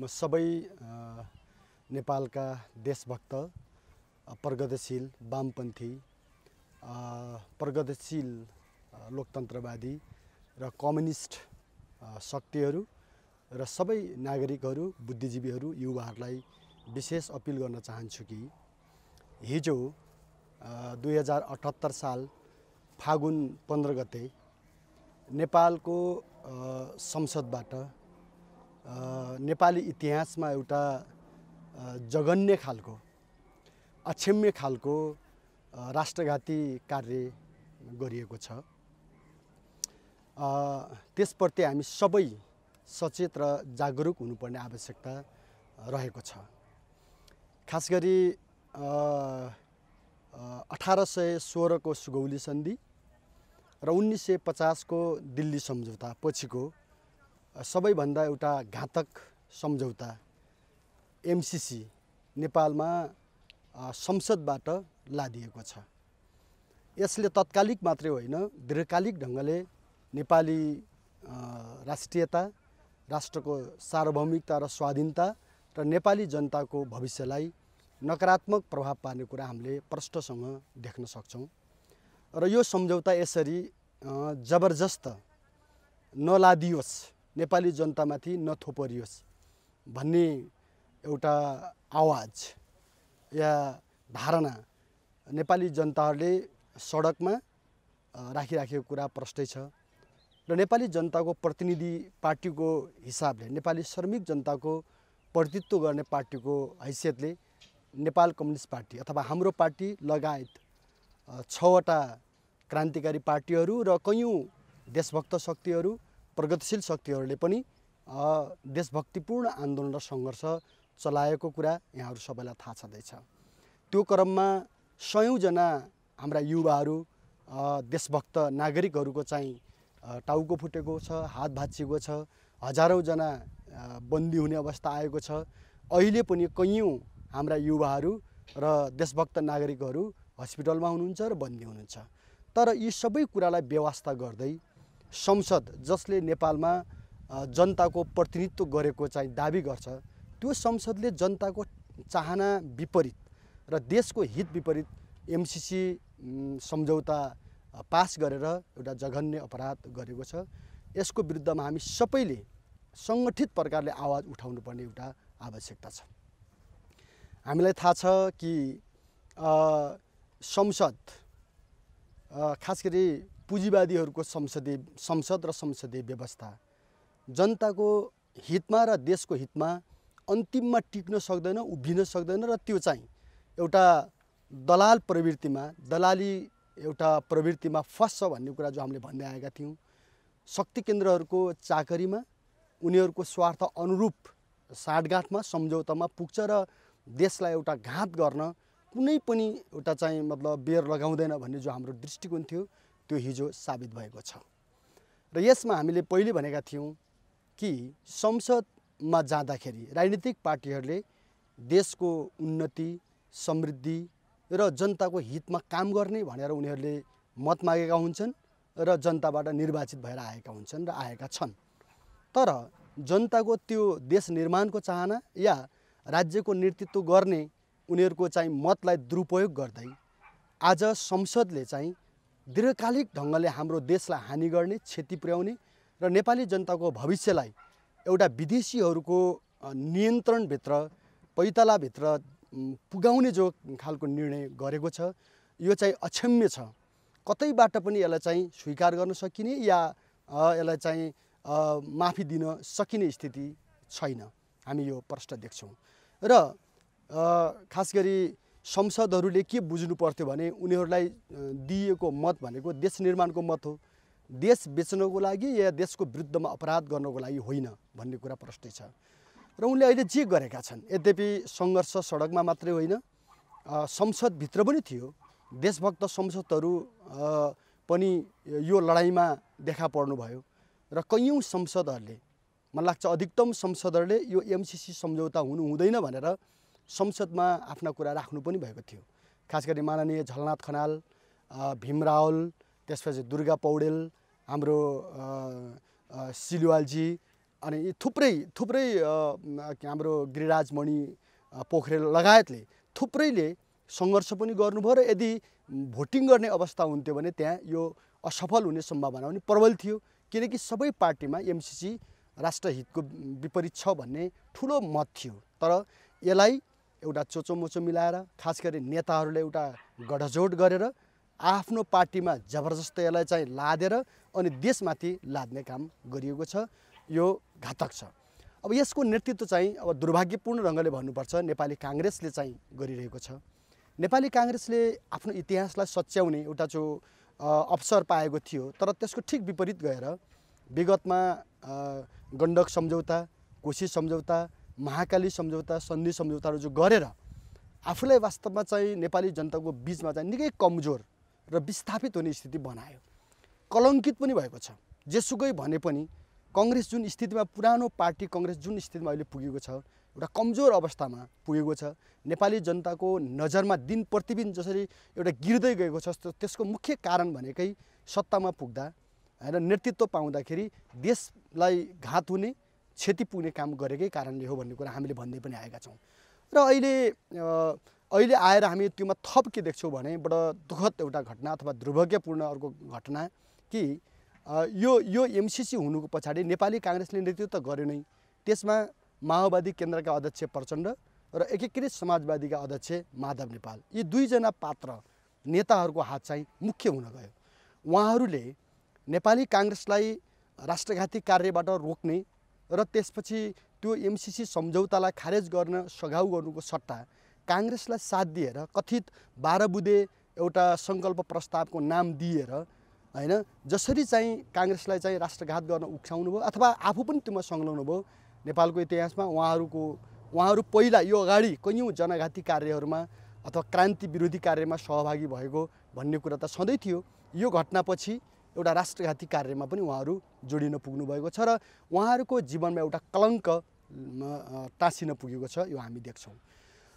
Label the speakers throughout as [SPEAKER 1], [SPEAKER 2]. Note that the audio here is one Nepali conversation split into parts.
[SPEAKER 1] म सबै नेपालका देशभक्त प्रगतिशील वामपन्थी प्रगतिशील लोकतन्त्रवादी र कम्युनिस्ट शक्तिहरू र सबै नागरिकहरू बुद्धिजीवीहरू युवाहरूलाई विशेष अपिल गर्न चाहन्छु कि हिजो दुई हजार अठहत्तर साल फागुन पन्ध्र गते नेपालको संसदबाट नेपाली इतिहासमा एउटा जगन्य खालको अक्षम्य खालको राष्ट्रघाती कार्य गरिएको छ त्यसप्रति हामी सबै सचेत र जागरुक हुनुपर्ने आवश्यकता रहेको छ खास गरी अठार सय सोह्रको सुगौली सन्धि र उन्नाइस सय पचासको दिल्ली सम्झौता पछिको सबैभन्दा एउटा घातक सम्झौता एमसिसी नेपालमा संसदबाट लादिएको छ यसले तत्कालिक मात्रै होइन दीर्घकालिक ढङ्गले नेपाली राष्ट्रियता राष्ट्रको सार्वभौमिकता र स्वाधीनता र नेपाली जनताको भविष्यलाई नकारात्मक प्रभाव पार्ने कुरा हामीले प्रष्टसँग देख्न सक्छौँ र यो सम्झौता यसरी जबरजस्त नलादियोस् नेपाली जनतामाथि नथोपरियोस् भन्ने एउटा आवाज या धारणा नेपाली जनताहरूले सडकमा राखिराखेको कुरा प्रष्टै छ र नेपाली जनताको प्रतिनिधि पार्टीको हिसाबले नेपाली श्रमिक जनताको प्रतित्व गर्ने पार्टीको हैसियतले नेपाल कम्युनिस्ट पार्टी अथवा हाम्रो पार्टी लगायत छवटा क्रान्तिकारी पार्टीहरू र कैयौँ देशभक्त शक्तिहरू प्रगतिशील शक्तिहरूले पनि देशभक्तिपूर्ण आन्दोलन र सङ्घर्ष चलाएको कुरा यहाँहरू सबैलाई थाहा छँदैछ त्यो क्रममा सयौँजना हाम्रा युवाहरू देशभक्त नागरिकहरूको चाहिँ टाउको फुटेको छ हात भाँचिएको छ हजारौँजना बन्दी हुने अवस्था आएको छ अहिले पनि कैयौँ हाम्रा युवाहरू र देशभक्त नागरिकहरू हस्पिटलमा हुनुहुन्छ र बन्दी हुनुहुन्छ तर यी सबै कुरालाई व्यवस्था गर्दै संसद जसले नेपालमा जनताको प्रतिनिधित्व गरेको चाहिँ दावी गर्छ त्यो संसदले जनताको चाहना विपरीत र देशको हित विपरीत एमसिसी सम्झौता पास गरेर एउटा जघन्य अपराध गरेको छ यसको विरुद्धमा हामी सबैले सङ्गठित प्रकारले आवाज उठाउनुपर्ने एउटा आवश्यकता छ हामीलाई थाहा छ कि संसद खास गरी पुँजीवादीहरूको संसदीय संसद र संसदीय व्यवस्था जनताको हितमा र देशको हितमा अन्तिममा टिक्न सक्दैन उभिन सक्दैन र त्यो चाहिँ एउटा दलाल प्रवृत्तिमा दलाली एउटा प्रवृत्तिमा फस्छ भन्ने कुरा जो हामीले भन्दै आएका थियौँ शक्ति केन्द्रहरूको चाकरीमा उनीहरूको स्वार्थ अनुरूप साँठगाँठमा सम्झौतामा पुग्छ र देशलाई एउटा घात गर्न कुनै पनि एउटा चाहिँ मतलब बेर लगाउँदैन भन्ने जो हाम्रो दृष्टिकोण थियो त्यो हिजो साबित भएको छ र यसमा हामीले पहिले भनेका थियौँ कि संसदमा जाँदाखेरि राजनीतिक पार्टीहरूले देशको उन्नति समृद्धि र जनताको हितमा काम गर्ने भनेर उनीहरूले मत मागेका हुन्छन् र जनताबाट निर्वाचित भएर आएका हुन्छन् र आएका छन् तर जनताको त्यो देश निर्माणको चाहना या राज्यको नेतृत्व गर्ने उनीहरूको चाहिँ मतलाई दुरुपयोग गर्दै आज संसदले चाहिँ दीर्घकालिक ढङ्गले हाम्रो देशलाई हानि गर्ने क्षति पुर्याउने र नेपाली जनताको भविष्यलाई एउटा विदेशीहरूको नियन्त्रणभित्र पैतलाभित्र पुगाउने जो खालको निर्णय गरेको छ यो चाहिँ अक्षम्य छ कतैबाट पनि यसलाई चाहिँ स्वीकार गर्न सकिने या यसलाई चाहिँ माफी दिन सकिने स्थिति छैन हामी यो प्रश्न देख्छौँ र खास गरी संसदहरूले के बुझ्नु पर्थ्यो भने उनीहरूलाई दिएको मत भनेको देश निर्माणको मत हो देश बेच्नको लागि या देशको विरुद्धमा अपराध गर्नको लागि होइन भन्ने कुरा प्रष्ट छ र उनले अहिले जे गरेका छन् यद्यपि सङ्घर्ष सडकमा मात्रै होइन संसदभित्र पनि थियो देशभक्त संसदहरू पनि यो लडाइँमा देखा पर्नुभयो र कैयौँ संसदहरूले मलाई लाग्छ अधिकतम संसदहरूले यो एमसिसी सम्झौता हुनु हुँदैन भनेर संसदमा आफ्ना कुरा राख्नु पनि भएको थियो खास गरी माननीय झलनाथ खनाल भीम रावल त्यसपछि दुर्गा पौडेल हाम्रो सिलुवालजी अनि यी थुप्रै थुप्रै हाम्रो गिरिराजमणि पोखरेल लगायतले थुप्रैले सङ्घर्ष पनि गर्नुभयो र यदि भोटिङ गर्ने अवस्था हुन्थ्यो भने त्यहाँ यो असफल हुने सम्भावना पनि प्रबल थियो किनकि सबै पार्टीमा एमसिसी राष्ट्रहितको विपरीत छ भन्ने ठुलो मत थियो तर यसलाई एउटा चोचोमोचो मिलाएर खास गरी नेताहरूले एउटा गठजोड गरेर आफ्नो पार्टीमा जबरजस्त यसलाई चाहिँ लादेर अनि देशमाथि लाद्ने काम गरिएको छ यो घातक छ अब यसको नेतृत्व चाहिँ अब दुर्भाग्यपूर्ण ढङ्गले भन्नुपर्छ नेपाली काङ्ग्रेसले चाहिँ गरिरहेको छ नेपाली काङ्ग्रेसले आफ्नो इतिहासलाई सच्याउने एउटा जो अवसर पाएको थियो तर त्यसको ठिक विपरीत गएर विगतमा गण्डक सम्झौता कोशी सम्झौता महाकाली सम्झौता सन्धि सम्झौताहरू जो गरेर आफूलाई वास्तवमा चाहिँ नेपाली जनताको बिचमा चाहिँ निकै कमजोर र विस्थापित हुने स्थिति बनायो कलङ्कित पनि भएको छ जेसुकै भने पनि कङ्ग्रेस जुन स्थितिमा पुरानो पार्टी कङ्ग्रेस जुन स्थितिमा अहिले पुगेको छ एउटा कमजोर अवस्थामा पुगेको छ नेपाली जनताको नजरमा दिन प्रतिदिन जसरी एउटा गिर्दै गएको छ त्यसको मुख्य कारण भनेकै सत्तामा पुग्दा होइन नेतृत्व पाउँदाखेरि देशलाई घात हुने क्षति पुग्ने काम गरेकै कारणले हो भन्ने कुरा हामीले भन्दै पनि आएका छौँ र अहिले अहिले आएर हामी त्योमा थप के देख्छौँ भने बड दुःखद एउटा घटना अथवा दुर्भाग्यपूर्ण अर्को घटना कि यो यो एमसिसी हुनुको पछाडि नेपाली काङ्ग्रेसले नेतृत्व गर्यो नै त्यसमा माओवादी केन्द्रका अध्यक्ष प्रचण्ड र एकीकृत समाजवादीका अध्यक्ष माधव नेपाल यी दुईजना पात्र नेताहरूको हात चाहिँ मुख्य हुन गयो उहाँहरूले नेपाली काङ्ग्रेसलाई राष्ट्रघाती कार्यबाट रोक्ने र त्यसपछि त्यो एमसिसी सम्झौतालाई खारेज गर्न सघाउ गर्नुको सट्टा काङ्ग्रेसलाई साथ दिएर कथित बाह्र बुधे एउटा सङ्कल्प प्रस्तावको नाम दिएर होइन जसरी चाहिँ काङ्ग्रेसलाई चाहिँ राष्ट्रघात गर्न उक्साउनु भयो अथवा आफू पनि त्योमा संलग्न भयो नेपालको इतिहासमा उहाँहरूको उहाँहरू पहिला यो अगाडि कैयौँ जनघाती कार्यहरूमा अथवा क्रान्ति विरोधी कार्यमा सहभागी भएको भन्ने कुरा त सधैँ थियो यो घटनापछि एउटा राष्ट्रघाती कार्यमा पनि उहाँहरू जोडिन पुग्नु भएको छ र उहाँहरूको जीवनमा एउटा कलङ्क टाँसिन पुगेको छ यो हामी देख्छौँ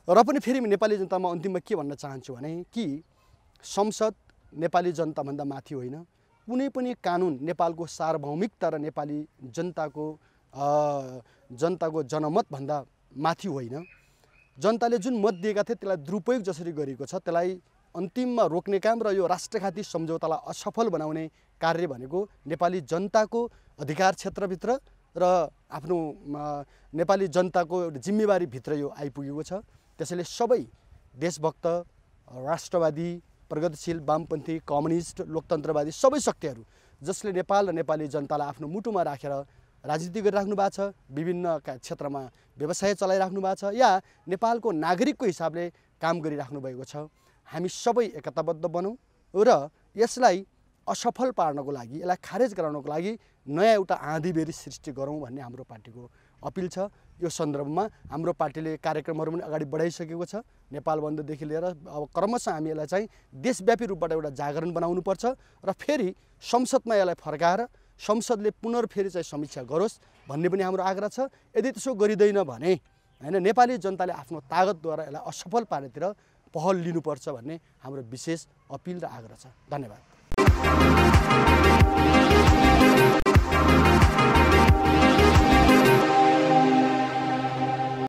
[SPEAKER 1] र पनि फेरि नेपाली जनतामा अन्तिममा के भन्न चाहन्छु भने कि संसद नेपाली जनताभन्दा माथि होइन कुनै पनि कानुन नेपालको सार्वभौमिकता र नेपाली जनताको जनताको जनमतभन्दा माथि होइन जनताले जुन मत दिएका थिए त्यसलाई दुरुपयोग जसरी गरेको छ त्यसलाई अन्तिममा रोक्ने काम र यो राष्ट्रघाती सम्झौतालाई असफल बनाउने कार्य भनेको नेपाली जनताको अधिकार क्षेत्रभित्र र आफ्नो नेपाली जनताको जिम्मेवारीभित्र यो आइपुगेको छ त्यसैले सबै देशभक्त राष्ट्रवादी प्रगतिशील वामपन्थी कम्युनिस्ट लोकतन्त्रवादी सबै शक्तिहरू जसले नेपाल र नेपाली जनतालाई आफ्नो मुटुमा राखेर रा, राजनीति गरिराख्नु भएको छ विभिन्न क्षेत्रमा व्यवसाय चलाइराख्नु भएको छ या नेपालको नागरिकको हिसाबले काम गरिराख्नु भएको छ हामी सबै एकताबद्ध बनौँ र यसलाई असफल पार्नको लागि यसलाई खारेज गराउनको लागि नयाँ एउटा आँधीबेरी सृष्टि गरौँ भन्ने हाम्रो पार्टीको अपिल छ यो सन्दर्भमा हाम्रो पार्टीले कार्यक्रमहरू पनि अगाडि बढाइसकेको छ नेपाल बन्ददेखि लिएर अब क्रमशः हामी यसलाई चाहिँ देशव्यापी रूपबाट एउटा जागरण बनाउनुपर्छ र फेरि संसदमा यसलाई फर्काएर संसदले पुनर्फेरि चाहिँ समीक्षा गरोस् भन्ने पनि हाम्रो आग्रह छ यदि त्यसो गरिँदैन भने होइन नेपाली जनताले आफ्नो तागतद्वारा यसलाई असफल पार्नेतिर पहल लिनुपर्छ भन्ने हाम्रो विशेष अपिल र आग्रह छ धन्यवाद